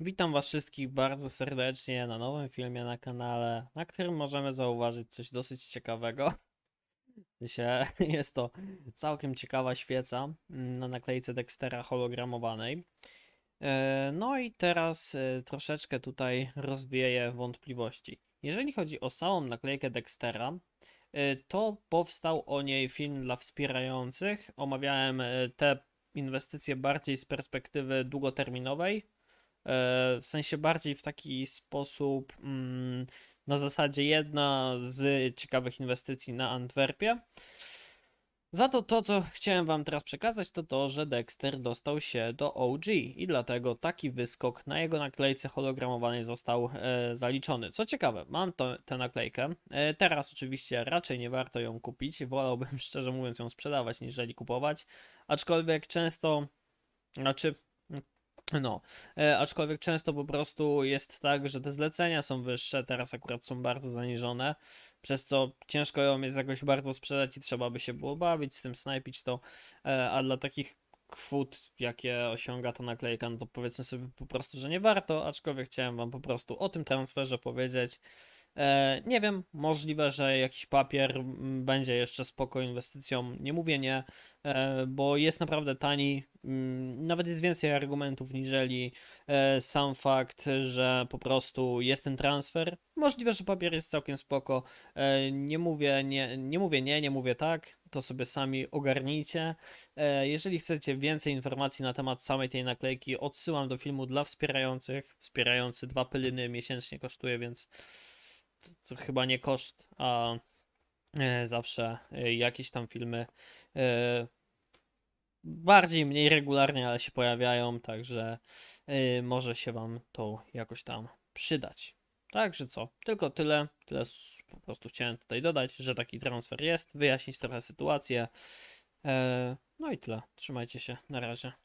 Witam Was wszystkich bardzo serdecznie na nowym filmie na kanale, na którym możemy zauważyć coś dosyć ciekawego. Jest to całkiem ciekawa świeca mm, na naklejce Dextera hologramowanej. E, no i teraz e, troszeczkę tutaj rozwieję wątpliwości. Jeżeli chodzi o samą naklejkę Dextera, e, to powstał o niej film dla wspierających. Omawiałem te inwestycje bardziej z perspektywy długoterminowej, E, w sensie bardziej w taki sposób mm, na zasadzie jedna z ciekawych inwestycji na Antwerpie. Za to to, co chciałem Wam teraz przekazać, to to, że Dexter dostał się do OG i dlatego taki wyskok na jego naklejce hologramowanej został e, zaliczony. Co ciekawe, mam to, tę naklejkę. E, teraz oczywiście raczej nie warto ją kupić. Wolałbym szczerze mówiąc ją sprzedawać niżeli kupować. Aczkolwiek często, znaczy no, e, aczkolwiek często po prostu jest tak, że te zlecenia są wyższe, teraz akurat są bardzo zaniżone, przez co ciężko ją jest jakoś bardzo sprzedać i trzeba by się było bawić, z tym snajpić to, e, a dla takich kwot, jakie osiąga ta naklejka, no to powiedzmy sobie po prostu, że nie warto, aczkolwiek chciałem wam po prostu o tym transferze powiedzieć. E, nie wiem, możliwe, że jakiś papier mm, będzie jeszcze spoko inwestycją, nie mówię nie, e, bo jest naprawdę tani, mm, nawet jest więcej argumentów niżeli e, sam fakt, że po prostu jest ten transfer. Możliwe, że papier jest całkiem spoko, nie mówię nie, nie mówię nie, nie mówię tak, to sobie sami ogarnijcie. E, jeżeli chcecie więcej informacji na temat samej tej naklejki, odsyłam do filmu dla wspierających. Wspierający dwa pyliny miesięcznie kosztuje, więc to, to chyba nie koszt, a e, zawsze e, jakieś tam filmy bardziej, mniej regularnie, ale się pojawiają, także może się Wam to jakoś tam przydać. Także co, tylko tyle, tyle po prostu chciałem tutaj dodać, że taki transfer jest, wyjaśnić trochę sytuację. E, no i tyle, trzymajcie się, na razie.